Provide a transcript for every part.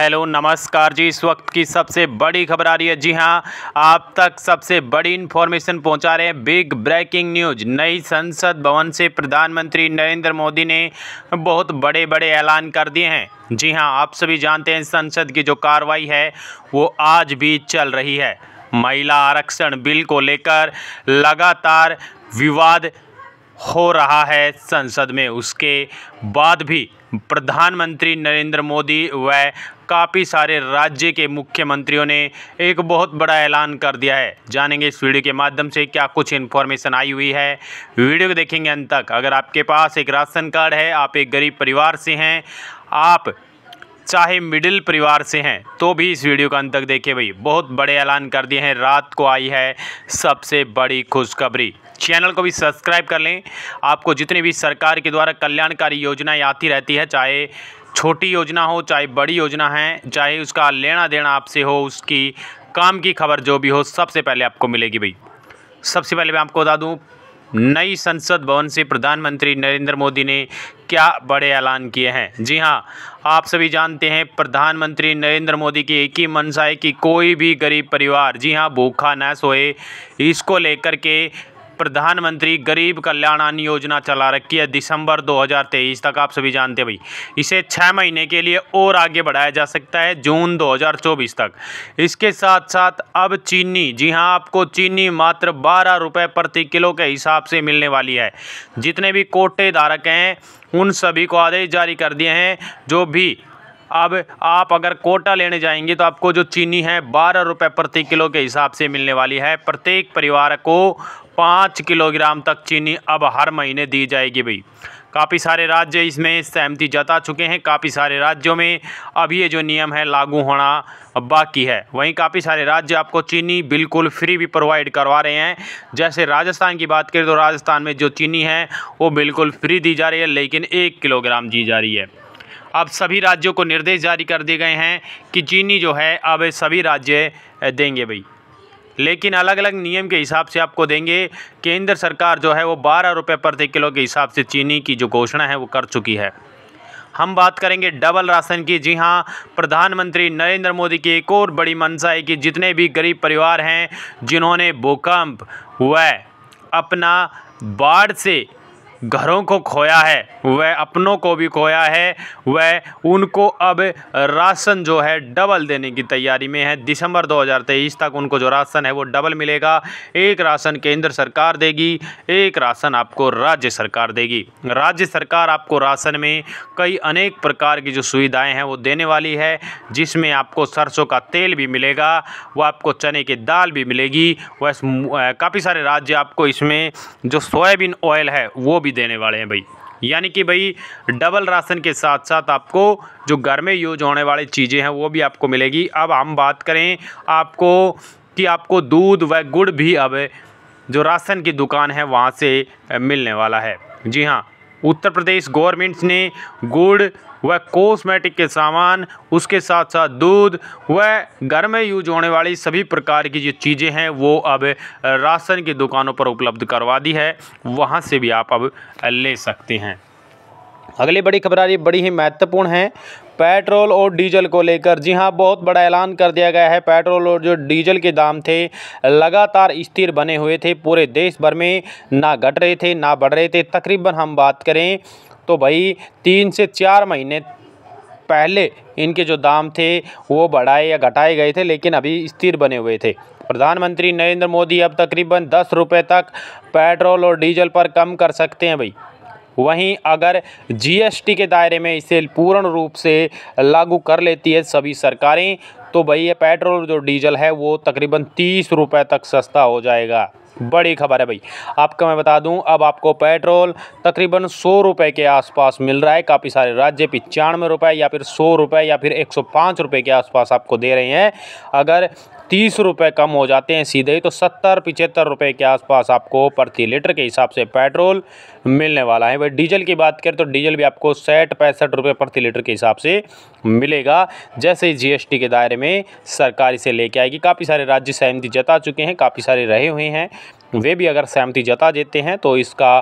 hello नमस्कार जी इस वक्त की सबसे बड़ी खबर आ रही है जी हाँ आप तक सबसे बड़ी इन्फॉर्मेशन पहुंचा रहे हैं बिग ब्रेकिंग न्यूज नई संसद भवन से प्रधानमंत्री नरेंद्र मोदी ने बहुत बड़े बड़े ऐलान कर दिए हैं जी हाँ आप सभी जानते हैं संसद की जो कार्रवाई है वो आज भी चल रही है महिला आरक्षण बिल को लेकर लगातार विवाद हो रहा है संसद में उसके बाद भी प्रधानमंत्री नरेंद्र मोदी व काफ़ी सारे राज्य के मुख्यमंत्रियों ने एक बहुत बड़ा ऐलान कर दिया है जानेंगे इस वीडियो के माध्यम से क्या कुछ इन्फॉर्मेशन आई हुई है वीडियो को देखेंगे अंत तक अगर आपके पास एक राशन कार्ड है आप एक गरीब परिवार से हैं आप चाहे मिडिल परिवार से हैं तो भी इस वीडियो का अंत तक देखिए भाई बहुत बड़े ऐलान कर दिए हैं रात को आई है सबसे बड़ी खुशखबरी चैनल को भी सब्सक्राइब कर लें आपको जितनी भी सरकार के द्वारा कल्याणकारी योजनाएं आती रहती है चाहे छोटी योजना हो चाहे बड़ी योजना है चाहे उसका लेना देना आपसे हो उसकी काम की खबर जो भी हो सबसे पहले आपको मिलेगी भाई सबसे पहले मैं आपको बता दूँ नई संसद भवन से प्रधानमंत्री नरेंद्र मोदी ने क्या बड़े ऐलान किए हैं जी हाँ आप सभी जानते हैं प्रधानमंत्री नरेंद्र मोदी की एक ही मंशा है कि कोई भी गरीब परिवार जी हाँ भूखा न सोए इसको लेकर के प्रधानमंत्री गरीब कल्याण अन्न योजना चला रखी है दिसंबर 2023 तक आप सभी जानते भाई इसे छः महीने के लिए और आगे बढ़ाया जा सकता है जून 2024 तक इसके साथ साथ अब चीनी जी हाँ आपको चीनी मात्र बारह रुपये प्रति किलो के हिसाब से मिलने वाली है जितने भी कोटे धारक हैं उन सभी को आदेश जारी कर दिए हैं जो भी अब आप अगर कोटा लेने जाएंगे तो आपको जो चीनी है बारह रुपये प्रति किलो के हिसाब से मिलने वाली है प्रत्येक परिवार को पाँच किलोग्राम तक चीनी अब हर महीने दी जाएगी भाई काफ़ी सारे राज्य इसमें सहमति जता चुके हैं काफ़ी सारे राज्यों में अब ये जो नियम है लागू होना बाकी है वहीं काफ़ी सारे राज्य आपको चीनी बिल्कुल फ्री भी प्रोवाइड करवा रहे हैं जैसे राजस्थान की बात करें तो राजस्थान में जो चीनी है वो बिल्कुल फ्री दी जा रही है लेकिन एक किलोग्राम दी जा रही है अब सभी राज्यों को निर्देश जारी कर दिए गए हैं कि चीनी जो है अब सभी राज्य देंगे भाई लेकिन अलग अलग नियम के हिसाब से आपको देंगे केंद्र सरकार जो है वो बारह रुपये प्रति किलो के हिसाब से चीनी की जो घोषणा है वो कर चुकी है हम बात करेंगे डबल राशन की जी हाँ प्रधानमंत्री नरेंद्र मोदी की एक और बड़ी मंशा है कि जितने भी गरीब परिवार हैं जिन्होंने भूकंप व अपना बाढ़ से घरों को खोया है वह अपनों को भी खोया है वह उनको अब राशन जो है डबल देने की तैयारी में है दिसंबर 2023 तक उनको जो राशन है वो डबल मिलेगा एक राशन केंद्र सरकार देगी एक राशन आपको राज्य सरकार देगी राज्य सरकार आपको राशन में कई अनेक प्रकार की जो सुविधाएं हैं वो देने वाली है जिसमें आपको सरसों का तेल भी मिलेगा वह आपको चने की दाल भी मिलेगी वह काफ़ी सारे राज्य आपको इसमें जो सोयाबीन ऑयल है वो भी भी देने वाले हैं भाई यानी कि भाई डबल राशन के साथ साथ आपको जो घर में यूज होने वाली चीज़ें हैं वो भी आपको मिलेगी अब हम बात करें आपको कि आपको दूध व गुड़ भी अब जो राशन की दुकान है वहाँ से मिलने वाला है जी हाँ उत्तर प्रदेश गवर्नमेंट ने गुड़ व कॉस्मेटिक के सामान उसके साथ साथ दूध व घर में यूज होने वाली सभी प्रकार की जो चीज़ें हैं वो अब राशन की दुकानों पर उपलब्ध करवा दी है वहाँ से भी आप अब ले सकते हैं अगली बड़ी खबर आ रही बड़ी ही महत्वपूर्ण है पेट्रोल और डीजल को लेकर जी हाँ बहुत बड़ा ऐलान कर दिया गया है पेट्रोल और जो डीजल के दाम थे लगातार स्थिर बने हुए थे पूरे देश भर में ना घट रहे थे ना बढ़ रहे थे तकरीबन हम बात करें तो भाई तीन से चार महीने पहले इनके जो दाम थे वो बढ़ाए या घटाए गए थे लेकिन अभी स्थिर बने हुए थे प्रधानमंत्री नरेंद्र मोदी अब तकरीबन दस रुपये तक पेट्रोल और डीजल पर कम कर सकते हैं भाई वहीं अगर जीएसटी के दायरे में इसे पूर्ण रूप से लागू कर लेती है सभी सरकारें तो भाई ये पेट्रोल जो डीजल है वो तकरीबन तीस रुपये तक सस्ता हो जाएगा बड़ी खबर है भाई आपका मैं बता दूं अब आपको पेट्रोल तकरीबन सौ रुपये के आसपास मिल रहा है काफ़ी सारे राज्य पचानवे रुपए या फिर सौ रुपये या फिर एक सौ पाँच रुपये के आसपास आपको दे रहे हैं अगर तीस रुपये कम हो जाते हैं सीधे ही तो सत्तर पिचहत्तर रुपये के आसपास आपको प्रति लीटर के हिसाब से पेट्रोल मिलने वाला है वही डीजल की बात करें तो डीजल भी आपको साठ पैंसठ रुपये प्रति लीटर के हिसाब से मिलेगा जैसे ही जीएसटी के दायरे में सरकार इसे लेके आएगी काफ़ी सारे राज्य सहमति जता चुके हैं काफ़ी सारे रहे हुए हैं वे भी अगर सहमति जता देते हैं तो इसका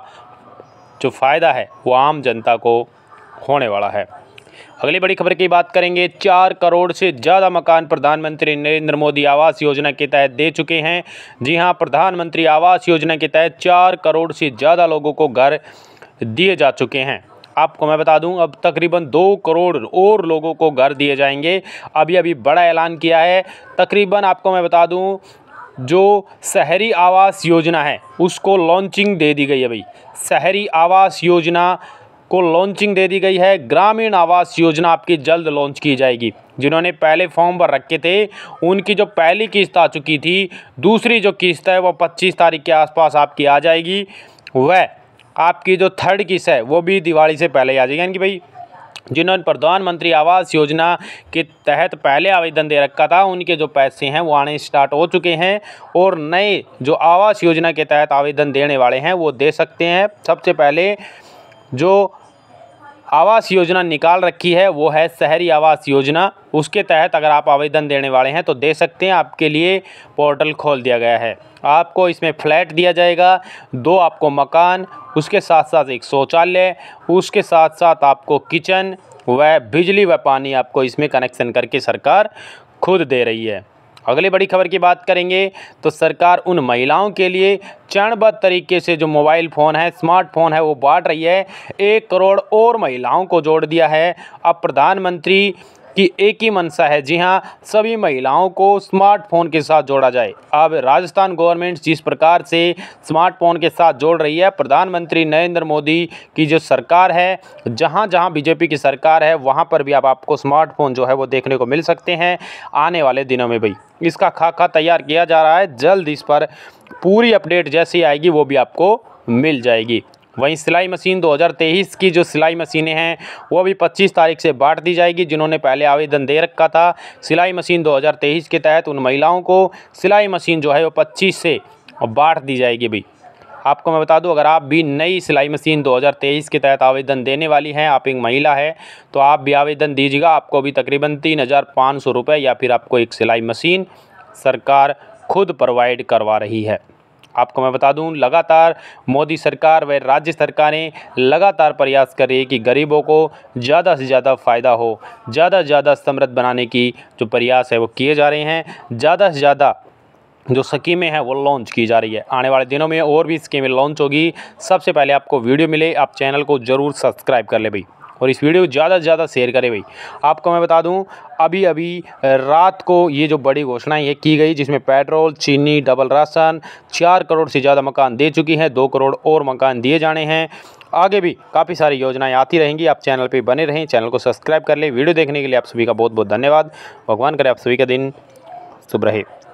जो फ़ायदा है वो आम जनता को होने वाला है अगली बड़ी खबर की बात करेंगे चार करोड़ से ज़्यादा मकान प्रधानमंत्री नरेंद्र मोदी आवास योजना के तहत दे चुके हैं जी हाँ प्रधानमंत्री आवास योजना के तहत चार करोड़ से ज़्यादा लोगों को घर दिए जा चुके हैं आपको मैं बता दूं अब तकरीबन दो करोड़ और लोगों को घर दिए जाएंगे अभी अभी बड़ा ऐलान किया है तकरीबन आपको मैं बता दूं जो शहरी आवास योजना है उसको लॉन्चिंग दे दी गई है भाई शहरी आवास योजना को लॉन्चिंग दे दी गई है ग्रामीण आवास योजना आपकी जल्द लॉन्च की जाएगी जिन्होंने पहले फॉर्म भर रखे थे उनकी जो पहली किस्त आ चुकी थी दूसरी जो किस्त है वो पच्चीस तारीख के आसपास आपकी आ जाएगी वह आपकी जो थर्ड किस्त है वो भी दिवाली से पहले ही आ जाएगी यानी कि भाई जिन्होंने प्रधानमंत्री आवास योजना के तहत पहले आवेदन दे रखा था उनके जो पैसे हैं वो आने स्टार्ट हो चुके हैं और नए जो आवास योजना के तहत आवेदन देने वाले हैं वो दे सकते हैं सबसे पहले जो आवास योजना निकाल रखी है वो है शहरी आवास योजना उसके तहत अगर आप आवेदन देने वाले हैं तो दे सकते हैं आपके लिए पोर्टल खोल दिया गया है आपको इसमें फ्लैट दिया जाएगा दो आपको मकान उसके साथ साथ एक शौचालय उसके साथ साथ आपको किचन व बिजली व पानी आपको इसमें कनेक्शन करके सरकार खुद दे रही है अगली बड़ी खबर की बात करेंगे तो सरकार उन महिलाओं के लिए चरणबद्ध तरीके से जो मोबाइल फ़ोन है स्मार्टफोन है वो बांट रही है एक करोड़ और महिलाओं को जोड़ दिया है अब प्रधानमंत्री की एक ही मंशा है जी हाँ सभी महिलाओं को स्मार्टफोन के साथ जोड़ा जाए अब राजस्थान गवर्नमेंट जिस प्रकार से स्मार्टफोन के साथ जोड़ रही है प्रधानमंत्री नरेंद्र मोदी की जो सरकार है जहाँ जहाँ बीजेपी की सरकार है वहाँ पर भी अब आप आपको स्मार्टफोन जो है वो देखने को मिल सकते हैं आने वाले दिनों में भाई इसका खाका तैयार किया जा रहा है जल्द इस पर पूरी अपडेट जैसी आएगी वो भी आपको मिल जाएगी वहीं सिलाई मशीन 2023 की जो सिलाई मशीनें हैं वो भी 25 तारीख से बांट दी जाएगी जिन्होंने पहले आवेदन दे रखा था सिलाई मशीन 2023 के तहत उन महिलाओं को सिलाई मशीन जो है वो 25 से बांट दी जाएगी भाई आपको मैं बता दूं अगर आप भी नई सिलाई मशीन 2023 के तहत आवेदन देने वाली हैं आप एक महिला है तो आप भी आवेदन दीजिएगा आपको भी तकरीबन तीन हज़ार पाँच सौ रुपये या फिर आपको एक सिलाई मशीन सरकार खुद प्रोवाइड करवा रही है आपको मैं बता दूं लगातार मोदी सरकार व राज्य सरकारें लगातार प्रयास कर रही है कि गरीबों को ज़्यादा से ज़्यादा फ़ायदा हो ज़्यादा से ज़्यादा समृद्ध बनाने की जो प्रयास है वो किए जा रहे हैं ज़्यादा से ज़्यादा जो स्कीमें हैं वो लॉन्च की जा रही है आने वाले दिनों में और भी स्कीमें लॉन्च होगी सबसे पहले आपको वीडियो मिले आप चैनल को ज़रूर सब्सक्राइब कर ले भाई और इस वीडियो को ज़्यादा से ज़्यादा शेयर करें भाई आपको मैं बता दूं अभी अभी रात को ये जो बड़ी घोषणा ये की गई जिसमें पेट्रोल चीनी डबल राशन चार करोड़ से ज़्यादा मकान दे चुकी हैं दो करोड़ और मकान दिए जाने हैं आगे भी काफ़ी सारी योजनाएं आती रहेंगी आप चैनल पर बने रहें चैनल को सब्सक्राइब कर लें वीडियो देखने के लिए आप सभी का बहुत बहुत धन्यवाद भगवान करें आप सभी का दिन शुभ रहे